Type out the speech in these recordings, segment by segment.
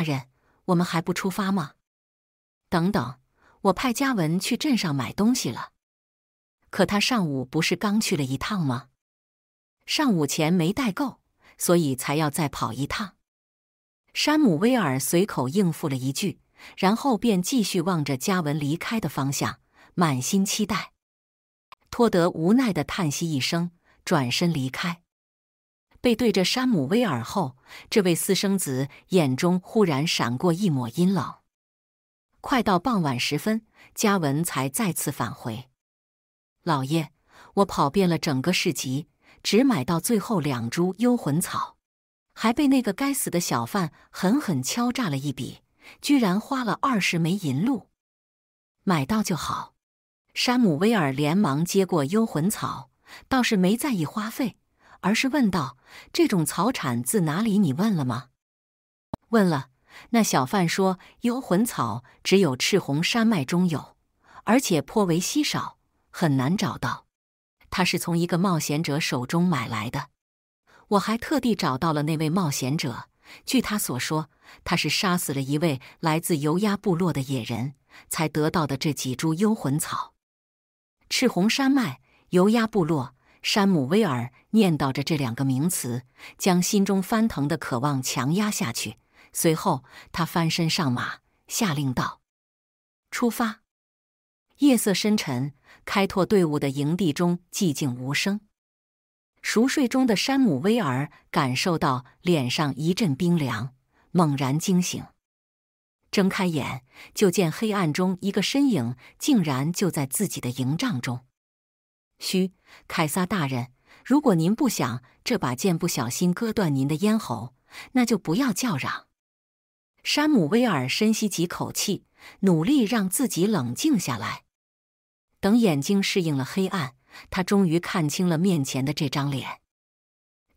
大人，我们还不出发吗？等等，我派嘉文去镇上买东西了。可他上午不是刚去了一趟吗？上午钱没带够，所以才要再跑一趟。山姆威尔随口应付了一句，然后便继续望着嘉文离开的方向，满心期待。托德无奈的叹息一声，转身离开。背对着山姆威尔后，这位私生子眼中忽然闪过一抹阴冷。快到傍晚时分，嘉文才再次返回。老爷，我跑遍了整个市集，只买到最后两株幽魂草，还被那个该死的小贩狠狠敲诈了一笔，居然花了二十枚银鹭。买到就好。山姆威尔连忙接过幽魂草，倒是没在意花费。而是问道：“这种草产自哪里？你问了吗？”“问了。”那小贩说：“幽魂草只有赤红山脉中有，而且颇为稀少，很难找到。他是从一个冒险者手中买来的。我还特地找到了那位冒险者。据他所说，他是杀死了一位来自游鸦部落的野人，才得到的这几株幽魂草。赤红山脉，游鸦部落。”山姆威尔念叨着这两个名词，将心中翻腾的渴望强压下去。随后，他翻身上马，下令道：“出发！”夜色深沉，开拓队伍的营地中寂静无声。熟睡中的山姆威尔感受到脸上一阵冰凉，猛然惊醒，睁开眼就见黑暗中一个身影竟然就在自己的营帐中。嘘，凯撒大人，如果您不想这把剑不小心割断您的咽喉，那就不要叫嚷。山姆威尔深吸几口气，努力让自己冷静下来。等眼睛适应了黑暗，他终于看清了面前的这张脸，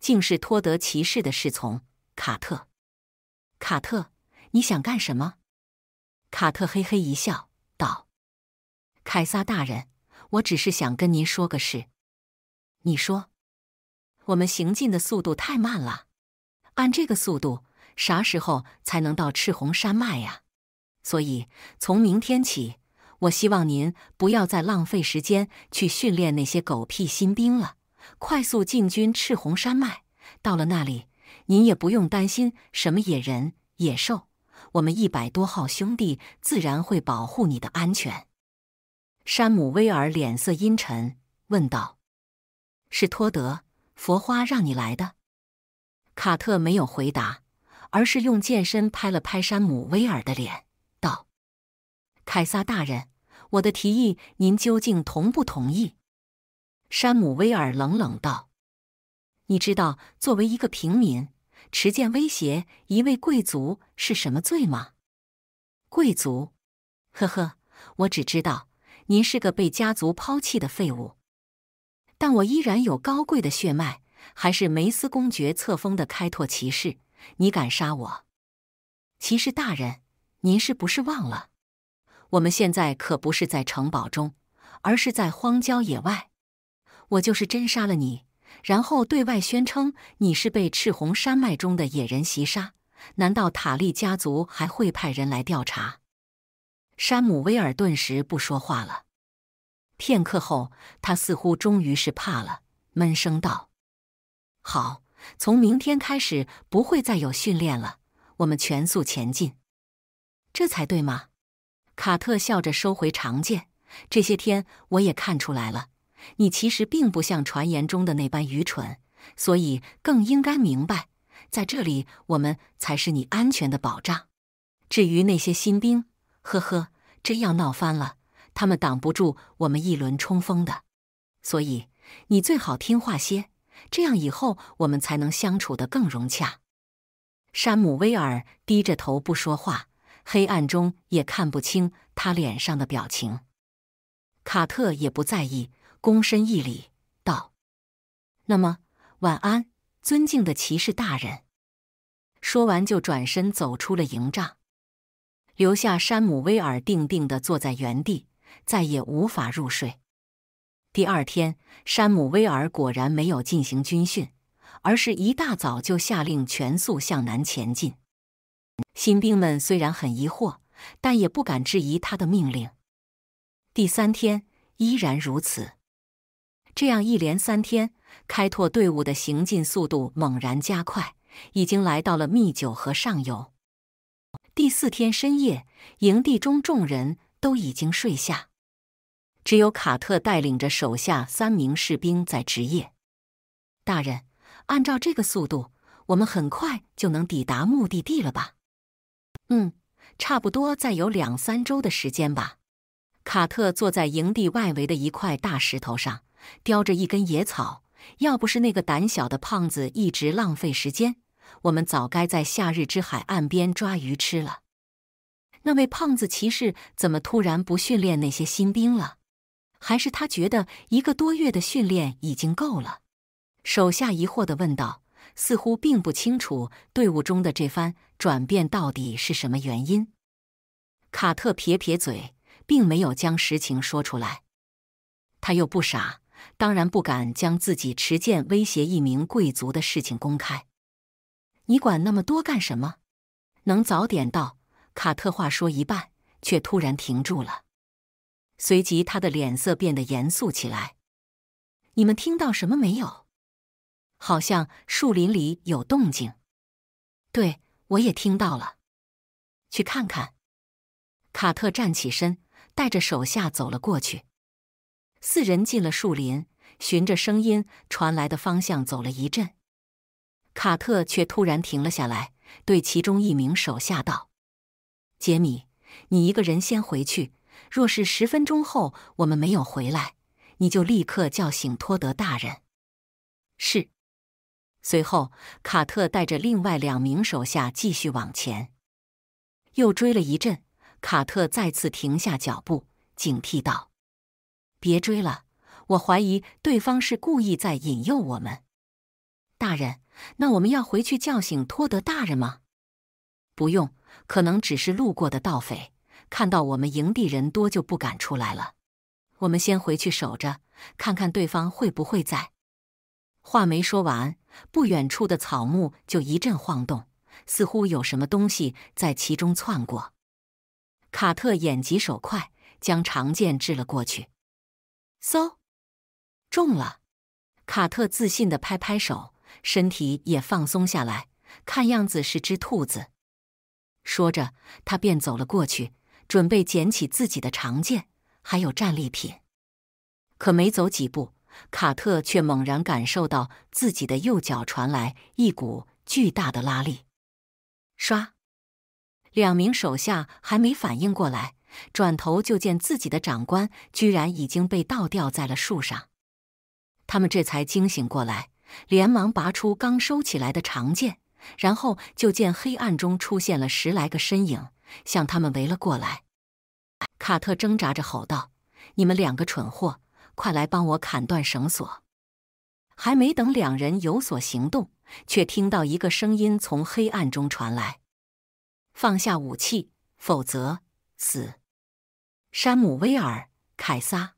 竟是托德骑士的侍从卡特。卡特，你想干什么？卡特嘿嘿一笑，道：“凯撒大人。”我只是想跟您说个事，你说，我们行进的速度太慢了，按这个速度，啥时候才能到赤红山脉呀？所以从明天起，我希望您不要再浪费时间去训练那些狗屁新兵了，快速进军赤红山脉。到了那里，您也不用担心什么野人、野兽，我们一百多号兄弟自然会保护你的安全。山姆威尔脸色阴沉，问道：“是托德佛花让你来的？”卡特没有回答，而是用剑身拍了拍山姆威尔的脸，道：“凯撒大人，我的提议，您究竟同不同意？”山姆威尔冷冷道：“你知道，作为一个平民，持剑威胁一位贵族是什么罪吗？”贵族，呵呵，我只知道。您是个被家族抛弃的废物，但我依然有高贵的血脉，还是梅斯公爵册封的开拓骑士。你敢杀我，骑士大人？您是不是忘了，我们现在可不是在城堡中，而是在荒郊野外。我就是真杀了你，然后对外宣称你是被赤红山脉中的野人袭杀，难道塔利家族还会派人来调查？山姆威尔顿时不说话了。片刻后，他似乎终于是怕了，闷声道：“好，从明天开始不会再有训练了。我们全速前进，这才对嘛。”卡特笑着收回长剑。这些天我也看出来了，你其实并不像传言中的那般愚蠢，所以更应该明白，在这里我们才是你安全的保障。至于那些新兵……呵呵，真要闹翻了，他们挡不住我们一轮冲锋的。所以你最好听话些，这样以后我们才能相处的更融洽。山姆威尔低着头不说话，黑暗中也看不清他脸上的表情。卡特也不在意，躬身一礼道：“那么晚安，尊敬的骑士大人。”说完就转身走出了营帐。留下山姆·威尔定定地坐在原地，再也无法入睡。第二天，山姆·威尔果然没有进行军训，而是一大早就下令全速向南前进。新兵们虽然很疑惑，但也不敢质疑他的命令。第三天依然如此，这样一连三天，开拓队伍的行进速度猛然加快，已经来到了密酒河上游。第四天深夜，营地中众人都已经睡下，只有卡特带领着手下三名士兵在值夜。大人，按照这个速度，我们很快就能抵达目的地了吧？嗯，差不多再有两三周的时间吧。卡特坐在营地外围的一块大石头上，叼着一根野草。要不是那个胆小的胖子一直浪费时间。我们早该在夏日之海岸边抓鱼吃了。那位胖子骑士怎么突然不训练那些新兵了？还是他觉得一个多月的训练已经够了？手下疑惑地问道，似乎并不清楚队伍中的这番转变到底是什么原因。卡特撇撇嘴，并没有将实情说出来。他又不傻，当然不敢将自己持剑威胁一名贵族的事情公开。你管那么多干什么？能早点到。卡特话说一半，却突然停住了，随即他的脸色变得严肃起来。你们听到什么没有？好像树林里有动静。对，我也听到了。去看看。卡特站起身，带着手下走了过去。四人进了树林，循着声音传来的方向走了一阵。卡特却突然停了下来，对其中一名手下道：“杰米，你一个人先回去。若是十分钟后我们没有回来，你就立刻叫醒托德大人。”是。随后，卡特带着另外两名手下继续往前。又追了一阵，卡特再次停下脚步，警惕道：“别追了，我怀疑对方是故意在引诱我们。”大人，那我们要回去叫醒托德大人吗？不用，可能只是路过的盗匪，看到我们营地人多就不敢出来了。我们先回去守着，看看对方会不会在。话没说完，不远处的草木就一阵晃动，似乎有什么东西在其中窜过。卡特眼疾手快，将长剑掷了过去，嗖，中了！卡特自信地拍拍手。身体也放松下来，看样子是只兔子。说着，他便走了过去，准备捡起自己的长剑还有战利品。可没走几步，卡特却猛然感受到自己的右脚传来一股巨大的拉力。唰！两名手下还没反应过来，转头就见自己的长官居然已经被倒吊在了树上。他们这才惊醒过来。连忙拔出刚收起来的长剑，然后就见黑暗中出现了十来个身影，向他们围了过来。卡特挣扎着吼道：“你们两个蠢货，快来帮我砍断绳索！”还没等两人有所行动，却听到一个声音从黑暗中传来：“放下武器，否则死！”山姆·威尔、凯撒、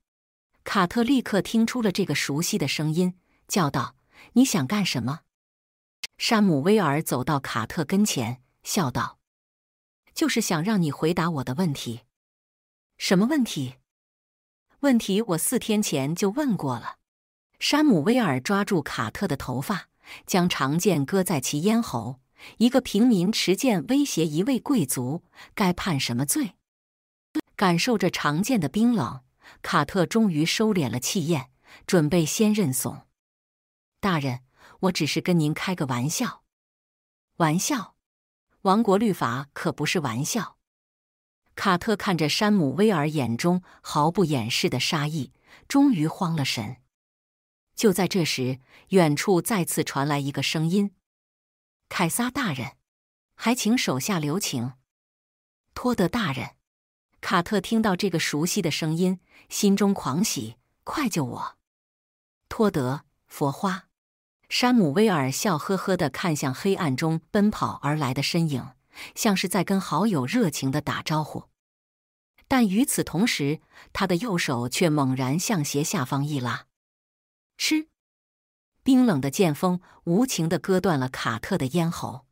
卡特立刻听出了这个熟悉的声音，叫道。你想干什么？山姆威尔走到卡特跟前，笑道：“就是想让你回答我的问题。什么问题？问题我四天前就问过了。”山姆威尔抓住卡特的头发，将长剑搁在其咽喉。一个平民持剑威胁一位贵族，该判什么罪？感受着长剑的冰冷，卡特终于收敛了气焰，准备先认怂。大人，我只是跟您开个玩笑。玩笑，王国律法可不是玩笑。卡特看着山姆威尔眼中毫不掩饰的杀意，终于慌了神。就在这时，远处再次传来一个声音：“凯撒大人，还请手下留情。”托德大人，卡特听到这个熟悉的声音，心中狂喜：“快救我！”托德。佛花，山姆威尔笑呵呵地看向黑暗中奔跑而来的身影，像是在跟好友热情地打招呼。但与此同时，他的右手却猛然向斜下方一拉，吃！冰冷的剑锋无情地割断了卡特的咽喉。